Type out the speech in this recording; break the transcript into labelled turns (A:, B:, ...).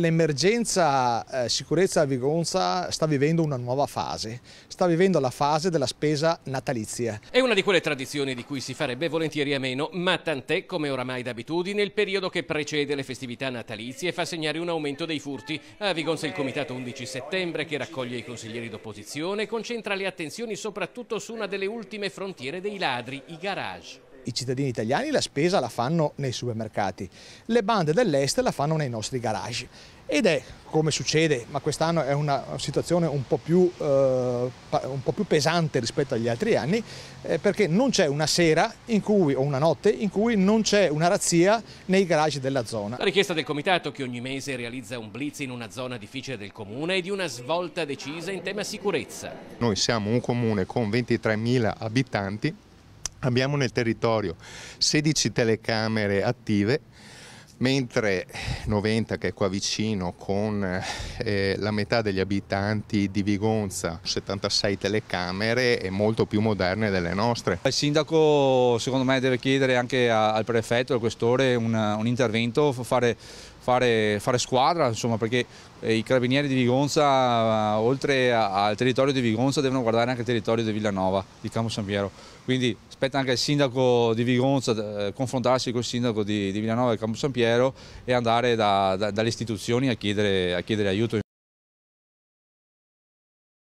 A: L'emergenza eh, sicurezza a Vigonza sta vivendo una nuova fase, sta vivendo la fase della spesa natalizia.
B: È una di quelle tradizioni di cui si farebbe volentieri a meno, ma tant'è come oramai d'abitudine il periodo che precede le festività natalizie fa segnare un aumento dei furti. A Vigonza il comitato 11 settembre che raccoglie i consiglieri d'opposizione concentra le attenzioni soprattutto su una delle ultime frontiere dei ladri, i garage
A: i cittadini italiani la spesa la fanno nei supermercati, le bande dell'est la fanno nei nostri garage ed è come succede, ma quest'anno è una situazione un po' più, eh, un po più pesante rispetto agli altri anni eh, perché non c'è una sera cui, o una notte in cui non c'è una razzia nei garage della zona. La
B: richiesta del comitato che ogni mese realizza un blitz in una zona difficile del comune è di una svolta decisa in tema sicurezza.
C: Noi siamo un comune con 23.000 abitanti Abbiamo nel territorio 16 telecamere attive, mentre 90 che è qua vicino con eh, la metà degli abitanti di Vigonza, 76 telecamere e molto più moderne delle nostre.
D: Il sindaco secondo me deve chiedere anche al prefetto al questore un, un intervento, fare fare, fare squadra, insomma, perché eh, i carabinieri di Vigonza, eh, oltre al territorio di Vigonza, devono guardare anche il territorio di Villanova, di Campo San Piero. Quindi spetta anche al sindaco di Vigonza eh, confrontarsi col sindaco di, di Villanova e Campo San Piero e andare da, da, dalle istituzioni a chiedere, a chiedere aiuto.